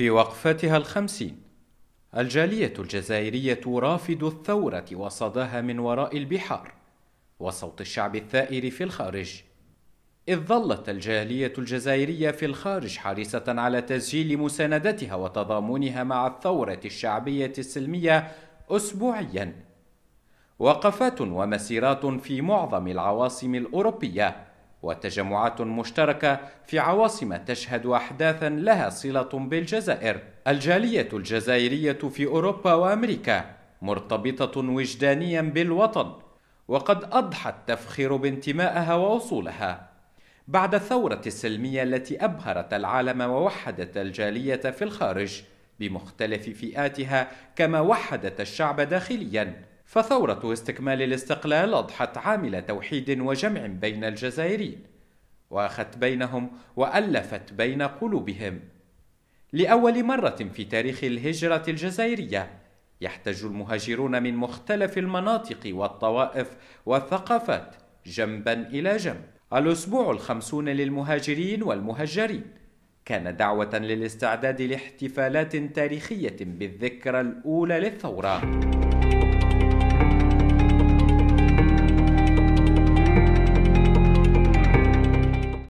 وفي وقفتها الخمسين الجالية الجزائرية رافد الثورة وصداها من وراء البحار وصوت الشعب الثائر في الخارج إذ ظلت الجالية الجزائرية في الخارج حريصة على تسجيل مساندتها وتضامنها مع الثورة الشعبية السلمية أسبوعياً وقفات ومسيرات في معظم العواصم الأوروبية وتجمعات مشتركه في عواصم تشهد احداثا لها صله بالجزائر الجاليه الجزائريه في اوروبا وامريكا مرتبطه وجدانيا بالوطن وقد اضحى التفخير بانتمائها واصولها بعد الثوره السلميه التي ابهرت العالم ووحدت الجاليه في الخارج بمختلف فئاتها كما وحدت الشعب داخليا فثورة استكمال الاستقلال أضحت عامل توحيد وجمع بين الجزائريين وأخت بينهم وألفت بين قلوبهم لأول مرة في تاريخ الهجرة الجزائرية يحتج المهاجرون من مختلف المناطق والطوائف والثقافات جنبا إلى جنب الأسبوع الخمسون للمهاجرين والمهجرين كان دعوة للاستعداد لاحتفالات تاريخية بالذكرى الأولى للثورة